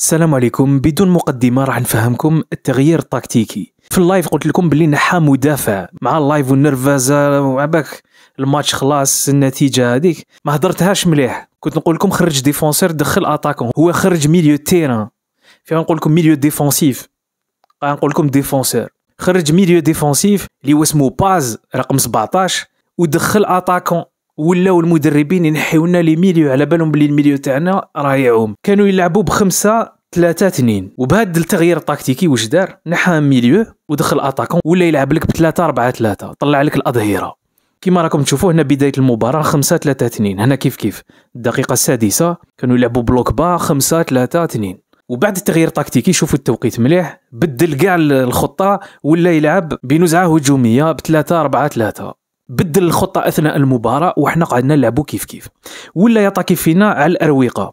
السلام عليكم بدون مقدمه راح نفهمكم التغيير التكتيكي في اللايف قلت لكم بلي نحى مدافع مع اللايف والنرفزه مع الماتش خلاص النتيجه هذيك ما هضرتهاش مليح كنت نقول لكم خرج ديفونسور دخل اتاكون هو خرج ميليو تيران في نقول لكم ميليو ديفونسيف نقول لكم ديفونسور خرج ميليو ديفونسيف اللي هو اسمه باز رقم 17 ودخل اتاكون ولاو المدربين ينحيو لنا لي ميليو على بالهم بلي الميليو تاعنا راه يعوم كانوا يلعبوا بخمسه ثلاثة اثنين وبهذا التغيير التكتيكي واش دار نحى ميليو ودخل اتاكون ولا يلعب لك بثلاثة أربعة ثلاثة طلع لك الأظهرة كما راكم تشوفوا هنا بداية المباراة خمسة ثلاثة اثنين هنا كيف كيف الدقيقة السادسة كانوا يلعبوا بلوك با خمسة ثلاثة اثنين وبعد التغيير التكتيكي شوفوا التوقيت مليح بدل كاع الخطة ولا يلعب بنزعة هجومية بثلاثة أربعة ثلاثة بدل الخطه اثناء المباراه وحنا قعدنا نلعبوا كيف كيف ولا يطاكي فينا على الاروقه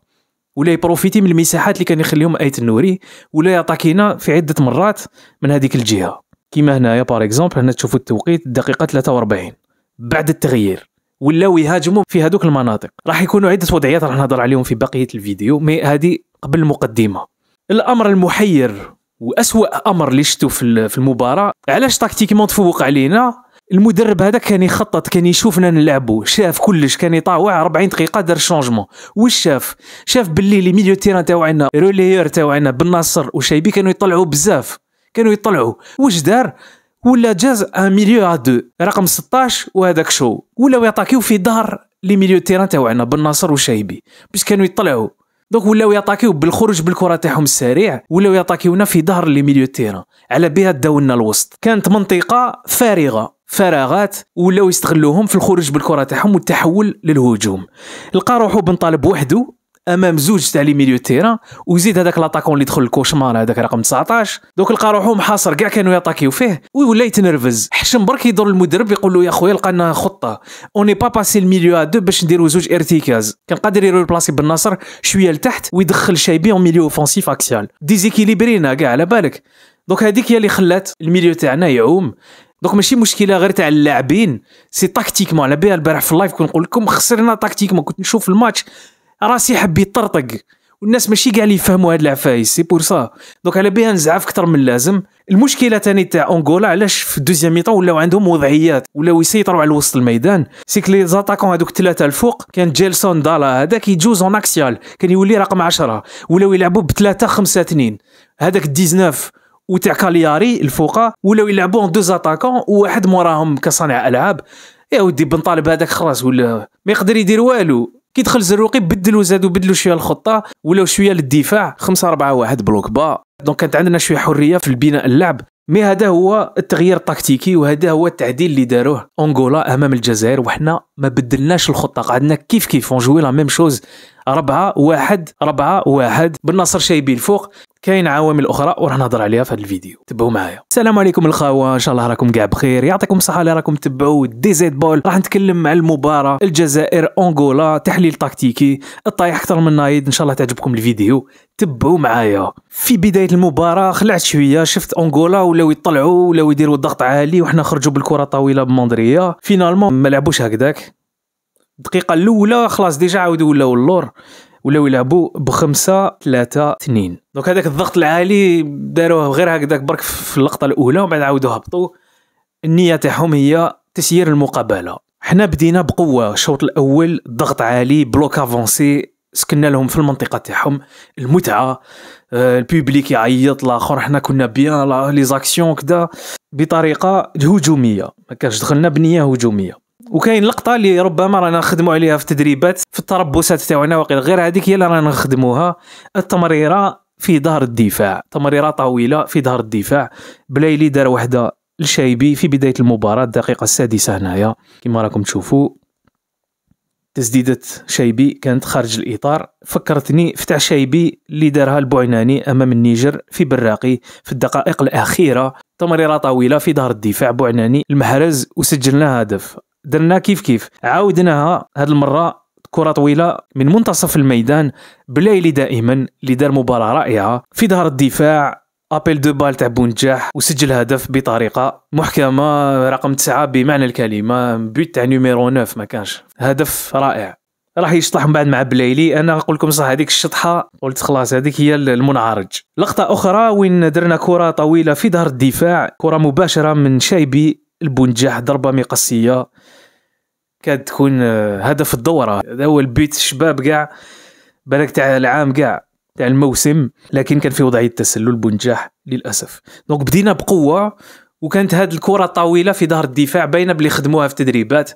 ولا يبروفيتي من المساحات اللي كان يخليهم ايه النوري ولا يطاكينا في عده مرات من هذيك الجهه كيما هنايا باغ اكزومبل هنا تشوفوا التوقيت الدقيقه 43 بعد التغيير ولاو يهاجموا في هذوك المناطق راح يكونوا عده وضعيات راح نهضر عليهم في بقيه الفيديو مي هذه قبل المقدمه الامر المحير واسوا امر اللي شفتو في المباراه علاش تاكتيكمون تفوق علينا المدرب هذا كان يخطط كان يشوفنا نلعبوا شاف كلش كان يطاوع 40 دقيقه دار شونجمون واش شاف شاف باللي لي ميليو تيران تاعنا روليور تاعنا بن نصر وشايبي كانوا يطلعوا بزاف كانوا يطلعوا واش دار ولا جاز ان ميليو ا دو رقم 16 وهذاك شو ولاو يطاكيو في ظهر لي ميليو تيران تاعنا بن نصر وشايبي باش كانوا يطلعوا دونك ولاو يطاكيو بالخروج بالكره تاعهم السريع ولاو يطاكيونا في ظهر لي ميليو تيران على بها داولنا الوسط كانت منطقه فارغه فراغات ولاو يستغلوهم في الخروج بالكره تاعهم والتحول للهجوم لقى روحو بن طالب وحده امام زوج تاع لي ميليو تيران وزيد هذاك لاطاكون اللي دخل الكوشمار هذاك رقم 19 دوك لقى روحو محاصر كاع كانوا يطاكيو فيه ولا يتنرفز حشم برك يدور المدرب يقول له يا خويا لقانا خطه اوني با باسي الميليو ا دو باش نديرو زوج ارتيكاز كان قادر يرو بلاصي بن شويه لتحت ويدخل شايبي اون ميليو اوفونسيف اكسيال ديزيكيليبرينا كاع على بالك دوك هذيك هي اللي خلات الميليو تاعنا يعوم دونك ماشي مشكله غير تاع اللاعبين سي تاكتيكمون على بها البارح في اللايف كنت نقول لكم خسرنا تاكتيكمون كنت نشوف الماتش راسي حب يطرطق والناس ماشي كاع اللي يفهموا هاد العفايس سي بور سا دونك على بها نزعف اكثر من اللازم المشكله ثاني تاع اونغولا علاش في الدوزيام ميطا ولاو عندهم وضعيات ولاو يسيطروا على وسط الميدان سيك لي زاتاكون هذوك الثلاثه الفوق كان جيلسون دالا هذاك يجوز اون اكسيال كان يولي رقم 10 ولاو يلعبوا بثلاثه خمسه اثنين هذاك 19 وتاع كالياري الفوقه ولاو يلعبوا اون دوز اتاكون وواحد موراهم كصانع العاب يا ودي بن طالب هذاك خلاص ولا ما يقدر يدير والو كي دخل زروقي بدلوا زادوا بدلوا شويه الخطه ولاو شويه للدفاع 5 4 1 بلوك با دونك كانت عندنا شويه حريه في البناء اللعب مي هذا هو التغيير التكتيكي وهذا هو التعديل اللي داروه انغولا امام الجزائر وحنا ما بدلناش الخطه قعدنا كيف كيف ونجوي لا ميم شوز ربعة واحد ربعة واحد بالنصر شايبين الفوق كاين عوامل اخرى وراح نهضر عليها في هذا الفيديو تبعوا معايا السلام عليكم الخاوه ان شاء الله راكم كاع بخير يعطيكم الصحه اللي راكم تبعوا دي زيد بول راح نتكلم على المباراه الجزائر انغولا تحليل تكتيكي الطايح اكثر من نايد ان شاء الله تعجبكم الفيديو تبعوا معايا في بدايه المباراه خلعت شويه شفت انغولا ولاو يطلعوا ولاو يديروا الضغط عالي وحنا خرجوا بالكره طويله بمندريه فينالمون ما لعبوش هكذاك الدقيقه الاولى خلاص ديجا عاودوا ولاو اللور ولاو يلعبوا بخمسة ثلاثة اثنين دونك هذاك الضغط العالي داروه غير هكذاك برك في اللقطة الأولى ومن بعد عاودوا هبطوا النية تاعهم هي تسيير المقابلة حنا بدينا بقوة الشوط الأول ضغط عالي بلوك افونسي سكنا لهم في المنطقة تاعهم المتعة آه، البوبليك يعيط لاخر حنا كنا بيان لي زاكسيون كدا بطريقة هجومية ما كانش دخلنا بنية هجومية وكاين لقطه اللي ربما رانا نخدموا عليها في التدريبات في التربصات تاعنا وقيل غير هذيك هي اللي رانا نخدموها التمريره في ظهر الدفاع تمريره طويله في ظهر الدفاع بلايلي دار وحده الشايبي في بدايه المباراه الدقيقه السادسه هنايا كما راكم تشوفوا تسديدة شايبي كانت خارج الإطار فكرتني فتح شايبي اللي دارها البوعناني أمام النيجر في براقي في الدقائق الأخيرة تمريرة طويلة في ظهر الدفاع بوعناني المحرز وسجلنا هدف درنا كيف كيف عاودناها هذه المره كره طويله من منتصف الميدان بلايلي دائما اللي دار مباراه رائعه في ظهر الدفاع ابيل دو بال تاع بونجاح وسجل هدف بطريقه محكمه رقم 9 بمعنى الكلمه بيت تاع نيميرو 9 ما كانش هدف رائع راح يشطح من بعد مع بلايلي انا نقول لكم صح هذيك الشطحه قلت خلاص هذيك هي المنعرج لقطه اخرى وين درنا كره طويله في ظهر الدفاع كره مباشره من شايبي البونجاح ضربه مقصيه كاد تكون آه، هدف الدوره هذا هو البيت الشباب كاع بالك تاع العام كاع تاع الموسم لكن كان في وضعيه تسلل بنجاح للاسف دونك بدينا بقوه وكانت هاد الكره طويله في ظهر الدفاع باينه باللي خدموها في تدريبات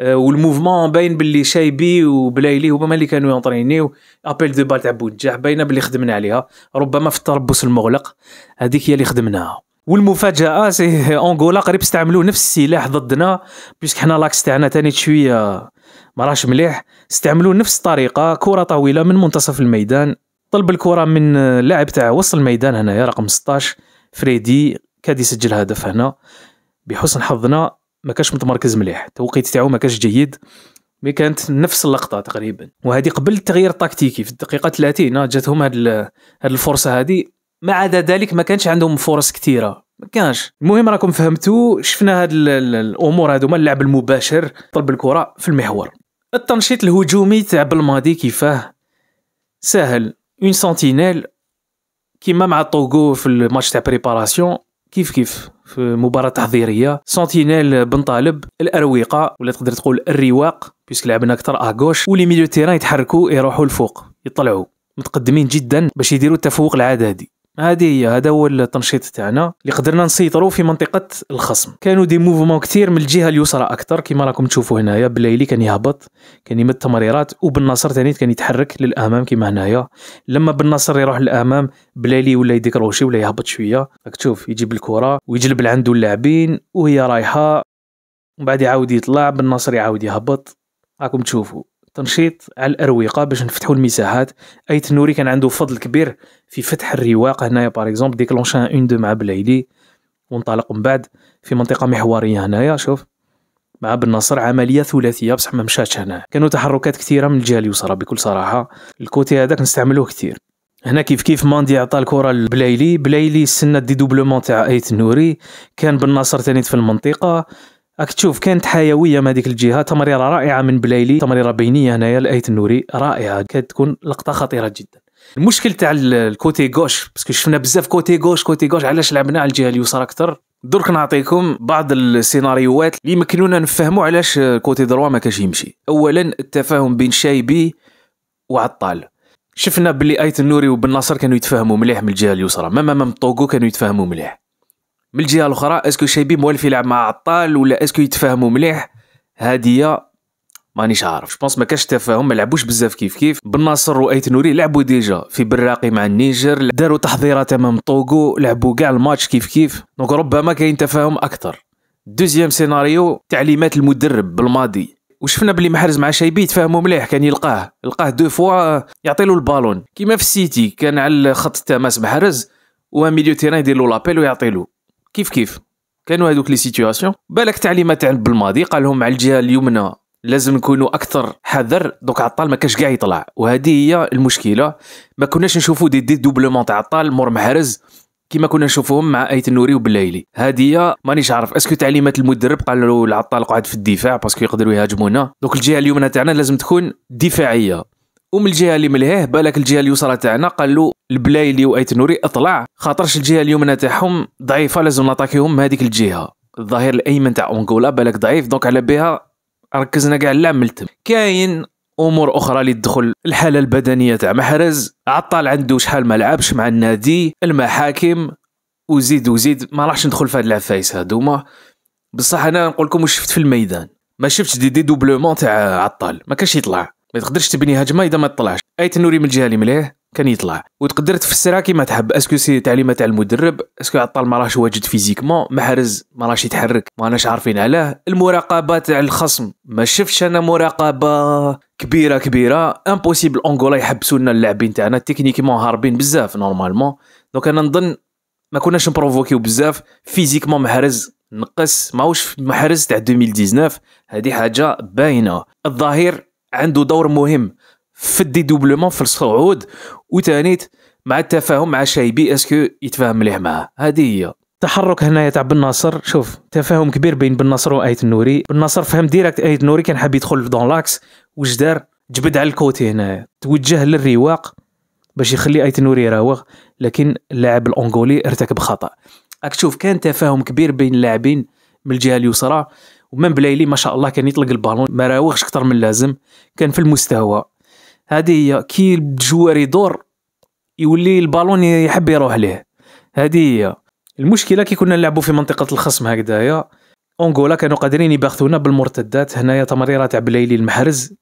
آه، والموفمون باين باللي شايبي وبلايلي هما اللي كانوا يونطرينيو ابيل دو بال تاع بونجاح باينه باللي خدمنا عليها ربما في التربص المغلق هذيك هي اللي خدمناها والمفاجاه سي انغولا قريب استعملوا نفس السلاح ضدنا بيسك حنا لاكس تاعنا تاني شويه مراش مليح استعملوا نفس الطريقه كره طويله من منتصف الميدان طلب الكره من لاعب تاع وسط الميدان هنايا رقم 16 فريدي كاد يسجل هدف هنا بحسن حظنا ما كاش متمركز مليح التوقيت تاعو ما كاش جيد مي كانت نفس اللقطه تقريبا وهذه قبل التغيير التكتيكي في الدقيقه 30 جاتهم هاد هاد الفرصه هذه ما عدا ذلك ما كانش عندهم فرص كثيره ما كانش المهم راكم فهمتوا شفنا هاد الامور ما اللعب المباشر طلب الكره في المحور التنشيط الهجومي تاع بالماضي كيفاه سهل اون سنتينيل كيما مع طوغو في الماتش تاع بريباراسيون كيف كيف في مباراة تحضيرية سنتينيل بن طالب الأروقة ولا تقدر تقول الرواق بيسك لعبنا أكثر أغوش ولي ميليو تيران يتحركوا يروحوا الفوق يطلعوا متقدمين جدا باش يديروا التفوق العددي هذه هي هذا هو التنشيط تاعنا اللي قدرنا نسيطروا في منطقه الخصم كانوا دي موفمون كثير من الجهه اليسرى اكثر كما راكم تشوفوا هنايا بالليلي كان يهبط كان يمد تمريرات وبالنصر ثاني كان يتحرك للامام كما هنايا لما بالنصر يروح للامام بليلي ولا يديك روشي ولا يهبط شويه راك تشوف يجيب الكره ويجلب لعندو اللاعبين وهي رايحه من بعد يعاود يطلع بالنصر يعاود يهبط راكم تشوفوا تنشيط على الاروقه باش نفتحوا المساحات اي تنوري كان عنده فضل كبير في فتح الرواق هنايا باغ اكزومبل ديكلونشان اون دو مع بلايلي ونطلق من بعد في منطقه محوريه هنايا شوف مع بن نصر عمليه ثلاثيه بصح ما مشاتش هنا كانوا تحركات كثيره من الجهه اليسرى بكل صراحه الكوتي هذاك نستعملوه كثير هنا كيف كيف ماندي عطى الكره لبلايلي بلايلي دي دوبلومون تاع ايت نوري كان بن نصر ثاني في المنطقه راك تشوف كانت حيويه من هذيك الجهه تمريره رائعه من بلايلي تمريره بينيه هنايا لايه النوري رائعه كانت تكون لقطه خطيره جدا المشكل تاع الكوتي غوش باسكو شفنا بزاف كوتي غوش كوتي غوش علاش لعبنا على الجهه اليسرى اكثر درك نعطيكم بعض السيناريوهات اللي يمكنونا نفهموا علاش كوتي دروا ما كاش يمشي اولا التفاهم بين شايبي وعطال شفنا بلي ايت النوري وبن ناصر كانوا يتفاهموا مليح من الجهه اليسرى ماما مام طوغو كانوا يتفاهموا مليح من الجهه الاخرى اسكو شيبي موالف يلعب مع عطال ولا اسكو يتفاهموا مليح هاديه مانيش عارف جو بونس ما كاش تفاهم ما لعبوش بزاف كيف كيف بن ناصر وايت نوري لعبوا ديجا في براقي مع النيجر داروا تحضيرات امام طوغو لعبوا كاع الماتش كيف كيف دونك ربما كاين تفاهم اكثر دوزيام سيناريو تعليمات المدرب بالماضي وشفنا بلي محرز مع شايبي تفاهموا مليح كان يلقاه يلقاه دو فوا يعطي له البالون كيما في السيتي كان على خط التماس محرز وميليو تيران يدير له لابيل ويعطي له كيف كيف كانوا هذوك لي سيتوياسيون بالك تعليمات تاع بالماضي قال لهم مع الجهه اليمنى لازم نكونوا اكثر حذر دوك عطال ما كاش كاع يطلع وهذه هي المشكله ما كناش نشوفوا دي دي دوبلومون تاع عطال مور محرز كما كنا نشوفوهم مع ايت النوري وبالليلي هذه هي مانيش عارف اسكو تعليمات المدرب قال له العطال قعد في الدفاع باسكو يقدروا يهاجمونا دوك الجهه اليمنى تاعنا لازم تكون دفاعيه ومن الجهه اللي ملهاه بالك الجهه اليسرى تاعنا قال له البلايلي وايت نوري اطلع خاطرش الجهه اليمنى تاعهم ضعيفه لازم نطاكيهم هذيك الجهه الظهير الايمن تاع اونغولا بالك ضعيف دونك على بها ركزنا كاع لا ملتم كاين امور اخرى اللي تدخل الحاله البدنيه تاع محرز عطال عنده شحال ما لعبش مع النادي المحاكم وزيد وزيد ما راحش ندخل في هاد العفايس هادوما بصح انا نقول لكم شفت في الميدان ما شفتش دي دي دوبلومون تاع عطال ما كانش يطلع ما تقدرش تبني هجمه اذا ما طلعش اي تنوري من الجهه اللي مليه كان يطلع وتقدر تفسرها كيما تحب اسكو سي تعليمه تاع المدرب اسكو عطال ما راهش واجد فيزيكمون محرز ما راهش يتحرك ما راناش عارفين علاه المراقبه تاع الخصم ما شفتش انا مراقبه كبيره كبيره امبوسيبل انغولا يحبسوا لنا اللاعبين تاعنا تكنيكمون هاربين بزاف نورمالمون دونك انا نظن ما كناش نبروفوكيو بزاف فيزيكمون محرز نقص ماهوش محرز تاع 2019 هذه حاجه باينه الظهير عنده دور مهم في الدي دوبلومون في الصعود وثاني مع التفاهم مع شايبي اسكو يتفاهم مليح معاه هذه هي تحرك هنايا تاع بن ناصر شوف تفاهم كبير بين بن ناصر واية النوري بن ناصر فهم ديريكت اية النوري كان حاب يدخل في دون لاكس واش دار جبد على الكوتي هنايا توجه للرواق باش يخلي اية النوري يراوغ لكن اللاعب الانغولي ارتكب خطا راك تشوف كان تفاهم كبير بين اللاعبين من الجهه اليسرى ومن بلايلي ما شاء الله كان يطلق البالون ما راوغش اكثر من اللازم كان في المستوى هذه هي كي الجوار يدور يولي البالون يحب يروح ليه هذه هي المشكله كي كنا نلعبوا في منطقه الخصم هكذايا اونغولا كانوا قادرين يباخذونا بالمرتدات هنايا تمريره تاع بلايلي المحرز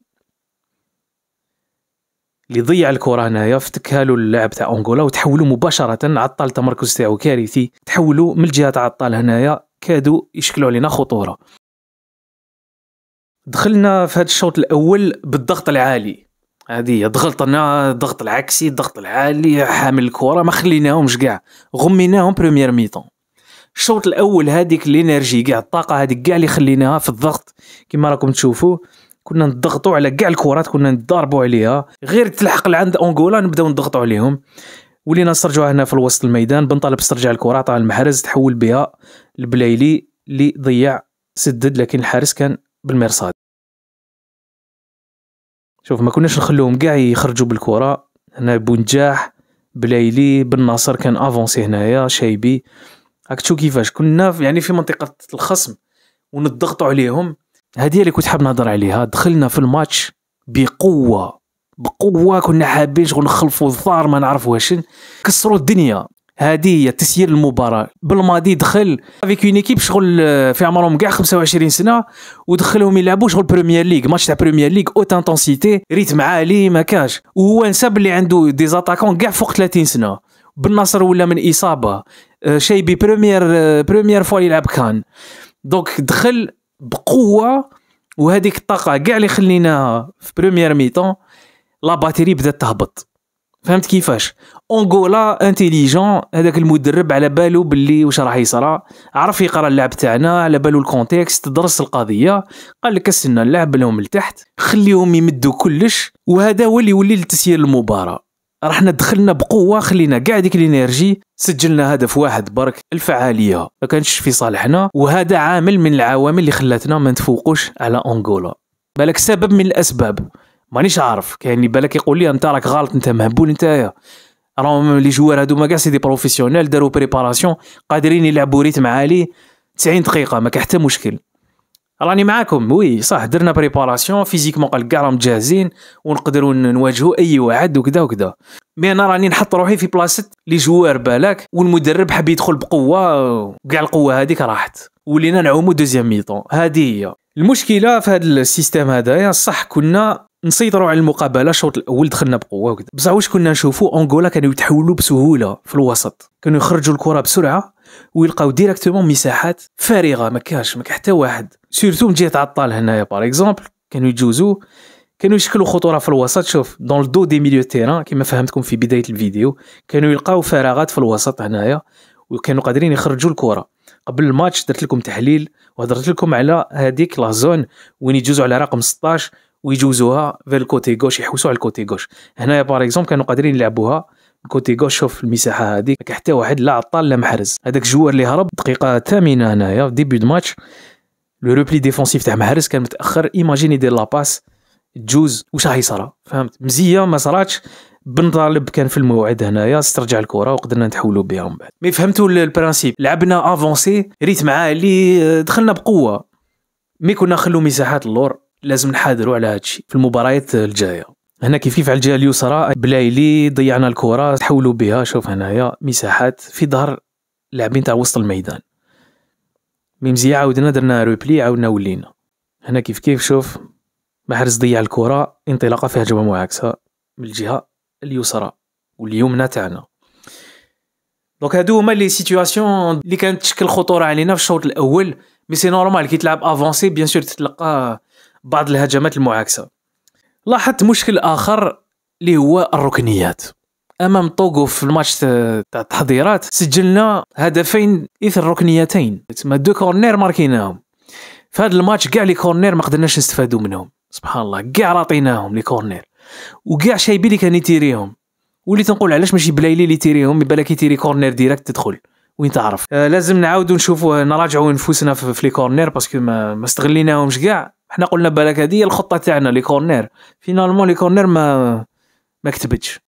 اللي ضيع الكره هنايا فتكها له اللاعب تاع اونغولا وتحولوا مباشره عطل التمركز تاعو كارثي تحولوا من الجهه تاع عطال هنايا كادوا يشكلوا علينا خطوره دخلنا في هذا الشوط الاول بالضغط العالي هذه ضغطنا الضغط العكسي الضغط العالي حامل الكره ما خليناهمش كاع غميناهم بريمير ميطون الشوط الاول هذيك الانرجي كاع الطاقه هذيك كاع اللي خليناها في الضغط كما راكم تشوفوا كنا نضغطوا على كاع الكرات كنا نضاربوا عليها غير تلحق لعند اونغولا نبداو نضغطوا عليهم ولينا نسترجعوها هنا في الوسط الميدان بنطلب استرجاع الكره عطاها المحرز تحول بها لبلايلي اللي ضيع سدد لكن الحارس كان بالمرصاد شوف ما كناش نخلوهم كاع يخرجوا بالكره هنا بونجاح بلايلي بن ناصر كان افونسي هنايا شايبي راك تشوف كيفاش كنا يعني في منطقه الخصم ونضغطوا عليهم هذه اللي كنت حاب نهضر عليها دخلنا في الماتش بقوه بقوه كنا حابين شغل نخلفوا الظار ما نعرف واش كسروا الدنيا هذه هي تسيير المباراه بالماضي دخل افيك اون ايكيب شغل آه، في عمرهم كاع 25 سنه ودخلهم يلعبوا شغل بريمير ليغ ماتش تاع بريمير ليغ اوت انتونسيتي ريتم عالي ما كاش وهو نسب اللي عنده دي زاتاكون كاع فوق 30 سنه بالنصر ولا من اصابه آه، شايبي بريمير بريمير فوا يلعب كان دونك دخل بقوه وهذيك الطاقه كاع اللي خليناها في بريمير ميتون لا باتيري بدات تهبط فهمت كيفاش اونغولا انتيليجون هذاك المدرب على بالو باللي واش راح يصرى عرف يقرا اللعب تاعنا على بالو الكونتكست درس القضيه قال لك استنى اللعب لهم لتحت خليهم يمدوا كلش وهذا هو اللي يولي لتسيير المباراه رحنا دخلنا بقوه خلينا كاع ديك الانرجي سجلنا هدف واحد برك الفعاليه ما كانش في صالحنا وهذا عامل من العوامل اللي خلاتنا ما نتفوقوش على انغولا بالك سبب من الاسباب مانيش عارف كاين بالك يقول لي انت راك غلط انت مهبول نتايا راهم لي جوار هادو ما كاع دي بروفيسيونيل داروا بريباراسيون قادرين يلعبوا ريتم عالي 90 دقيقه ما كان حتى مشكل راني معاكم وي صح درنا بريباراسيون فيزيكمون قال كاع راهم جاهزين ونقدروا نواجهوا اي واحد وكذا وكذا مي انا راني نحط روحي في بلاصه لي جوار بالك والمدرب حب يدخل بقوه وكاع القوه هذيك راحت ولينا نعومو دوزيام ميطون هذه هي المشكله في هذا السيستم هذايا صح كنا نسيطروا على المقابله الشوط الاول دخلنا بقوه وكذا بصح واش كنا نشوفوا انغولا كانوا يتحولوا بسهوله في الوسط كانوا يخرجوا الكره بسرعه ويلقاو ديريكتومون مساحات فارغه ما كاش ما حتى واحد سورتو من جهه عطال هنايا باغ اكزومبل كانوا يجوزوا كانوا يشكلوا خطوره في الوسط شوف دون الدو دي ميليو تيران كما فهمتكم في بدايه الفيديو كانوا يلقاو فراغات في الوسط هنايا وكانوا قادرين يخرجوا الكره قبل الماتش درت لكم تحليل وهضرت لكم على هذيك لا زون وين يجوزوا على رقم 16 ويجوزوها في الكوتي غوش يحوسوا على الكوتي غوش هنايا باغ اكزومبل كانوا قادرين يلعبوها الكوتي غوش شوف المساحه هذيك حتى واحد لا عطال لا محرز هذاك الجوار اللي هرب دقيقه ثامنه هنايا في ديبي دو ماتش لو روبلي ديفونسيف تاع محرز كان متاخر ايماجيني دير لاباس تجوز واش راهي يصرى فهمت مزيه ما صراتش بن طالب كان في الموعد هنايا استرجع الكره وقدرنا نتحولوا بها من بعد مي فهمتوا البرانسيب لعبنا افونسي ريت مع اللي دخلنا بقوه مي كنا نخلو مساحات اللور لازم نحاضروا على هذا في المباريات الجايه هنا كيف كيف على الجهه اليسرى بلايلي ضيعنا الكره تحولوا بها شوف هنايا مساحات في ظهر لاعبين تاع وسط الميدان ميمزية عاودنا درنا روبلي عاودنا ولينا هنا كيف كيف شوف محرز ضيع الكره انطلاقه فيها هجمه معاكسه من الجهه اليسرى واليمنى تاعنا دونك هادو هما لي سيتوياسيون اللي كانت تشكل خطوره علينا في الشوط الاول مي سي نورمال كي تلعب افونسي بيان سور تتلقى بعض الهجمات المعاكسة لاحظت مشكل آخر اللي هو الركنيات امام طوغو في الماتش تاع التحضيرات سجلنا هدفين اثر ركنيتين تسمى دو كورنير ماركيناهم في هذا الماتش كاع لي كورنير ما قدرناش نستفادوا منهم سبحان الله كاع راطيناهم لي كورنير وكاع شايبي اللي كان يتيريهم وليت نقول علاش ماشي بلايلي اللي يتيريهم بالك يتيري كورنير ديريكت تدخل وين تعرف آه لازم نعاودوا نشوفوا نراجعوا نفوسنا في, في لي كورنير باسكو ما, ما استغليناهمش كاع حنا قلنا بالك هذه هي الخطه تاعنا لي كورنير فينالمون لي كورنير ما ما كتبتش